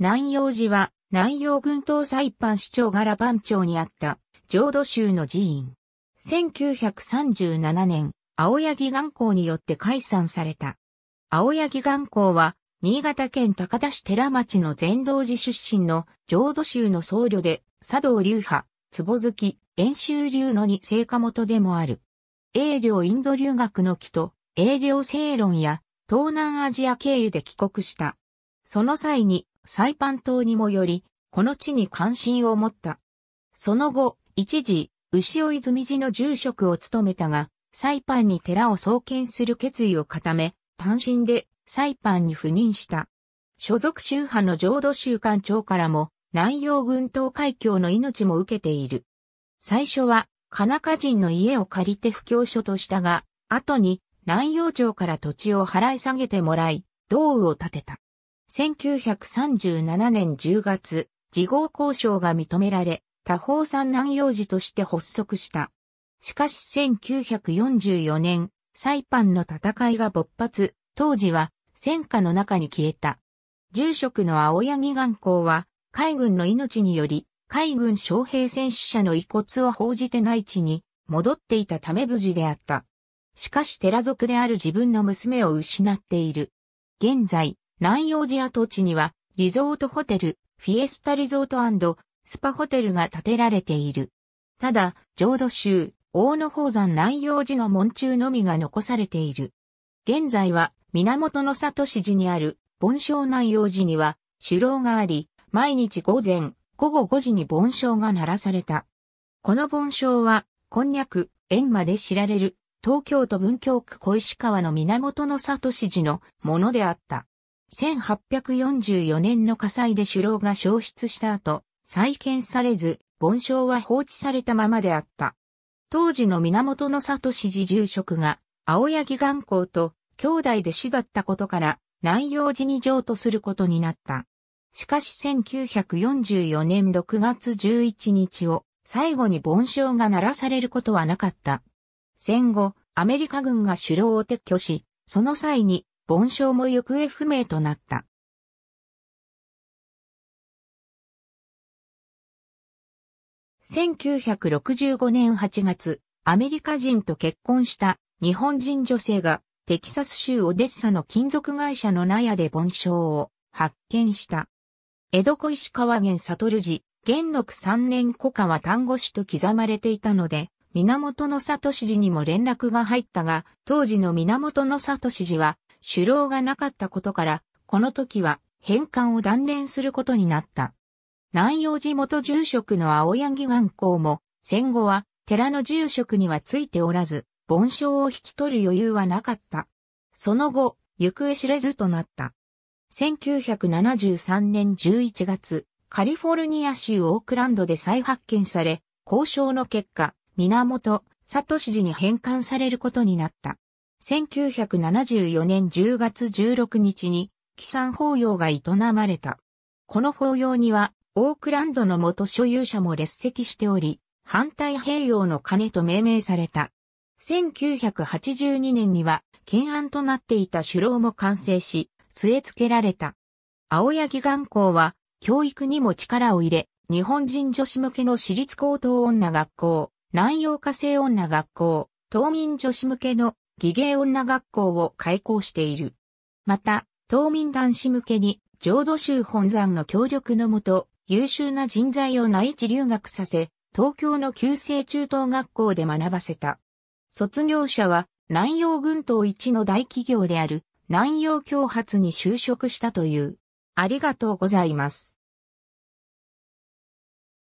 南陽寺は、南陽軍東西藩市長柄番町にあった、浄土宗の寺院。1937年、青柳眼光によって解散された。青柳眼光は、新潟県高田市寺町の善道寺出身の浄土宗の僧侶で、佐藤流派、坪月、遠州流の二聖家元でもある。英領インド留学の木と、英領正論や、東南アジア経由で帰国した。その際に、サイパン島にもより、この地に関心を持った。その後、一時、牛尾泉寺の住職を務めたが、サイパンに寺を創建する決意を固め、単身でサイパンに赴任した。所属宗派の浄土宗官長からも、南洋群島海峡の命も受けている。最初は、カナカ人の家を借りて布教所としたが、後に南洋町から土地を払い下げてもらい、道具を建てた。1937年10月、自業交渉が認められ、多方産南洋寺として発足した。しかし1944年、サイパンの戦いが勃発、当時は戦火の中に消えた。住職の青柳眼光は、海軍の命により、海軍将兵戦死者の遺骨を報じて内地に戻っていたため無事であった。しかし寺族である自分の娘を失っている。現在、南洋寺跡地には、リゾートホテル、フィエスタリゾートスパホテルが建てられている。ただ、浄土宗、大野宝山南洋寺の門中のみが残されている。現在は、源の里市寺にある、盆章南洋寺には、首楼があり、毎日午前、午後5時に盆章が鳴らされた。この盆章は、こんにゃく、縁まで知られる、東京都文京区小石川の源の里市寺のものであった。1844年の火災で首楼が消失した後、再建されず、盆章は放置されたままであった。当時の源の里支持住職が、青柳眼光と兄弟で死だったことから、南陽寺に譲渡することになった。しかし1944年6月11日を最後に盆章が鳴らされることはなかった。戦後、アメリカ軍が首楼を撤去し、その際に梵鐘も行方不明となった。1965年8月、アメリカ人と結婚した日本人女性がテキサス州オデッサの金属会社の納屋で盆鐘を発見した。江戸小石川源悟寺、元禄三年古川丹後氏と刻まれていたので、源の里氏にも連絡が入ったが、当時の源の里氏は首領がなかったことから、この時は返還を断念することになった。南陽寺元住職の青柳元公も、戦後は寺の住職にはついておらず、盆章を引き取る余裕はなかった。その後、行方知れずとなった。1973年11月、カリフォルニア州オークランドで再発見され、交渉の結果、源、里ト寺に返還されることになった。1974年10月16日に、帰山法要が営まれた。この法要には、オークランドの元所有者も列席しており、反対併用の金と命名された。1982年には、懸案となっていた首楼も完成し、据え付けられた。青柳眼校は、教育にも力を入れ、日本人女子向けの私立高等女学校、南洋化成女学校、島民女子向けの技芸女学校を開校している。また、島民男子向けに、浄土宗本山の協力のもと、優秀な人材を内地留学させ、東京の旧制中等学校で学ばせた。卒業者は、南洋群島一の大企業である、南洋共発に就職したという。ありがとうございます。